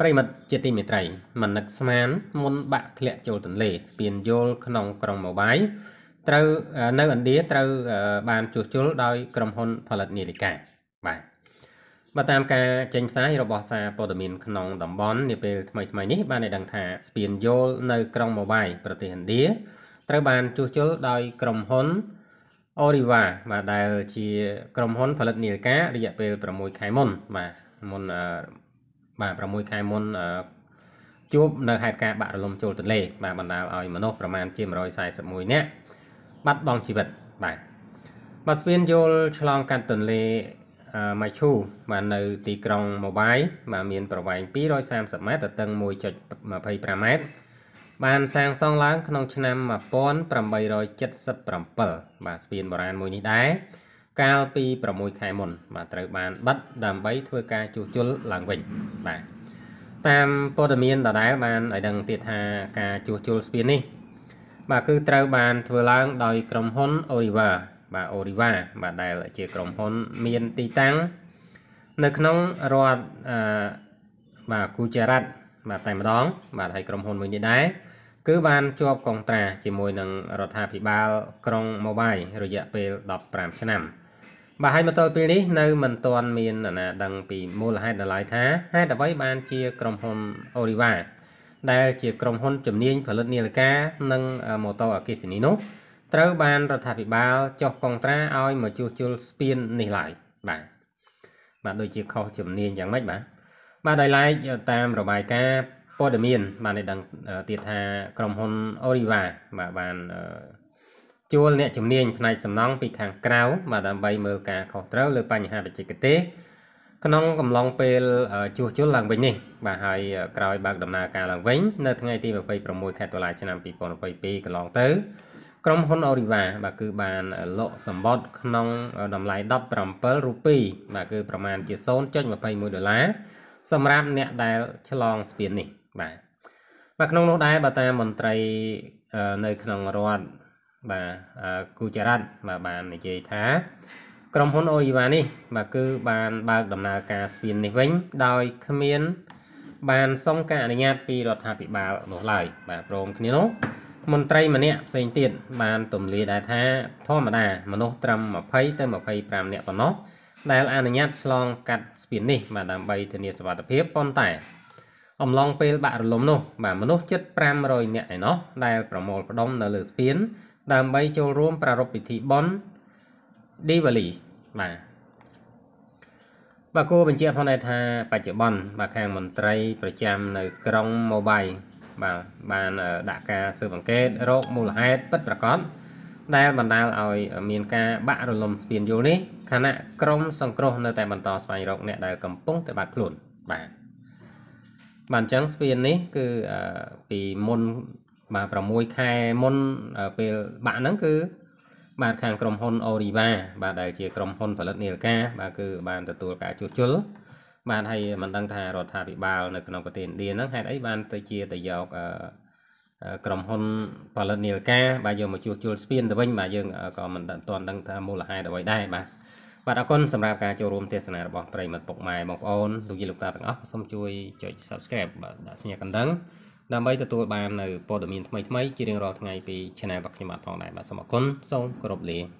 ប្រិមិត្តជាទីមេត្រីមនិកស្មានមុនបាក់ធ្លាក់ចូលទន្លេស្ពានយល់ក្នុងក្រុងម៉ូបាយត្រូវនៅឥណ្ឌាត្រូវបានជួសជុលដោយក្រុមហ៊ុនផលិតនាឡិកាបាទបើតាមការចេញផ្សាយរបស់សារព័ត៌មានក្នុងតំបន់នាពេលថ្មីថ្មីនេះ បានឲ្យដឹងថាស្ពានយល់នៅ ក្រុងម៉ូបាយប្រទេសឥណ្ឌាត្រូវបានជួសជុលដោយ ក្រុមហ៊ុន Oriva បាទដែលជាក្រុមហ៊ុនផលិតនាឡិការយៈពេល6ខែមុនបាទមុនបាទ6ខែមុនជួបនៅហេតុការណ៍បាក់រលំចូលទន្លេ បាទបណ្ដាលឲ្យមនុស្សប្រមាណជា141នាក់បាត់បង់ជីវិតបាទបាទស្វៀនយល់ឆ្លងកាត់ទន្លេម៉ៃឈូបាទនៅ ទីក្រុងម៉ូបាយបាទមានប្រវែង230ម៉ែត្រទៅតឹង1.25ម៉ែត្របានសាងសង់ឡើងក្នុងឆ្នាំ1877បាទស្ពានបុរាណមួយនេះដែរកាលពី6ខែមុនបាទត្រូវបានបិទដើម្បីធ្វើការជួសជុលឡើងវិញបាទតាមព័ត៌មានដដែលបានឲ្យដឹងទៀតថាការជួសជុលស្ពាននេះបាទគឺត្រូវបាន ធ្វើឡើង ដោយក្រុមហ៊ុន Oriva បាទ Oriva បាទដែលជាក្រុមហ៊ុនមានទីតាំងនៅក្នុងរដ្ឋអឺបាទ Gujarat បាទតែម្ដងបាទហើយក្រុមហ៊ុនមួយនេះដែរគឺបាន ជាប់កងត្រាជាមួយនឹងរដ្ឋាភិបាលក្រុងម៉ូបៃរយៈពេល15ឆ្នាំបាទហើយមកទល់ពេលនេះនៅមិនទាន់មានអ្នកណា ដឹងពីមូលហេតុដល់ឡើយថាហេតុអ្វីបានជាក្រុមហ៊ុន Oriva ដែលជា ក្រុមហ៊ុនជំនាញផលិតនាឡិកានិងម៉ូតូអគ្គិសនីនោះត្រូវបានរដ្ឋាភិបាលចុះកងត្រាឲ្យមកជួសជុលស្ពាននេះឡើយបាទបាទដូចជាខុសជំនាញយ៉ាងម៉េចបាទបាទដោយឡែកតាមរបាយការណ៍ព័ត៌មានបានឲ្យដឹងទៀតថាក្រុមហ៊ុន Oriva បាទបានជួលអ្នកជំនាញផ្នែកសំណង់ពីខាងក្រៅបាទដើម្បីមើលការខុសត្រូវលើបញ្ហាបច្ចេកទេសក្នុងកំឡុងពេលជួសជុលឡើងវិញនេះបាទហើយក្រោយបើកដំណើរការឡើងវិញ នៅ ថ្ងៃទី26ខែតុលាឆ្នាំ2022កន្លងទៅក្រុមហ៊ុន Oriva បាទគឺបានលក់សម្បត្តិក្នុងតម្លៃ17រូពីបាទគឺប្រមាណជា0.21ដុល្លារសម្រាប់អ្នកដែលឆ្លងស្ពាននេះបាទបាទក្នុងនោះដែរបើតាមមន្ត្រីនៅក្នុងរដ្ឋបាទគូចរ៉ាត់បាទបាននិយាយថា ក្រុមហ៊ុនអូរីវ៉ានេះបាទគឺបាន បើកដំណើរការស្ពាននេះវិញ ដោយគ្មាន បានសុំការអនុញ្ញាត ពីរដ្ឋាភិបាលនោះឡើយបាទព្រមគ្នានោះមន្ត្រីម្នាក់ផ្សេងទៀតបានទម្លាយដែរថាធម្មតាមនុស្សត្រឹម20ទៅ25នាក់ប៉ុណ្ណោះដែលអនុញ្ញាតឆ្លងកាត់ស្ពាននេះបាទដើម្បីធានាសុវត្ថិភាពប៉ុន្តែអំឡុងពេលបាក់រលំនោះ បាទមនុស្សជិត500នាក់ឯណោះដែលប្រមូលផ្ដុំនៅលើស្ពានដើម្បីចូលរួមប្រារព្ធពិធីបុណ្យ Diwali បាទបាទគួរបញ្ជាក់ផងដែរថាបច្ចុប្បន្នបាទខាងមន្ត្រីប្រចាំនៅក្រុង Mobile បាទបានដាក់ការស៊ើបអង្កេតរកមូលហេតុពិតប្រាកដដែលបណ្ដាលឲ្យមានការបាក់រលំស្ពានយល់នេះខណៈក្រមសង្គ្រោះនៅតែបន្តស្វែងរកអ្នកដែលកំពុងតែបាត់ខ្លួនបាទបាទអញ្ចឹងស្ពាននេះគឺពីមុនបាទ6ខែមុនពេលបាក់ហ្នឹង គឺ បាទខាងក្រុមហ៊ុន Oriva បាទដែលជាក្រុមហ៊ុនផលិតនាឡិកាបាទគឺបានទទួលការជួសជុលបាទហើយមិនដឹងថារដ្ឋាភិបាលនៅក្នុងប្រទេសឥណ្ឌាហ្នឹងហេតុអីបានទៅជាទៅយកក្រុមហ៊ុនផលិតនាឡិកាបាទយកមកជួសជុលស្ពានទៅវិញបាទយើងក៏មិនទាន់ដឹងថាមូលហេតុអ្វីដែរបាទបាទអរគុណសម្រាប់ការចូលរួមទេសនារបស់ប្រិយមិត្តពុកម៉ែបងប្អូនលោកយាយលោកតាទាំងអស់ក៏សូមជួយចុច Subscribe បាទដាក់សញ្ញាកណ្ដឹង ដើម្បីទទួល បាននៅព័ត៌មានថ្មីៗជារៀងរាល់ថ្ងៃពី Channel របស់ខ្ញុំបាទផងដែរបាទសូមអរគុណសូមគោរពលា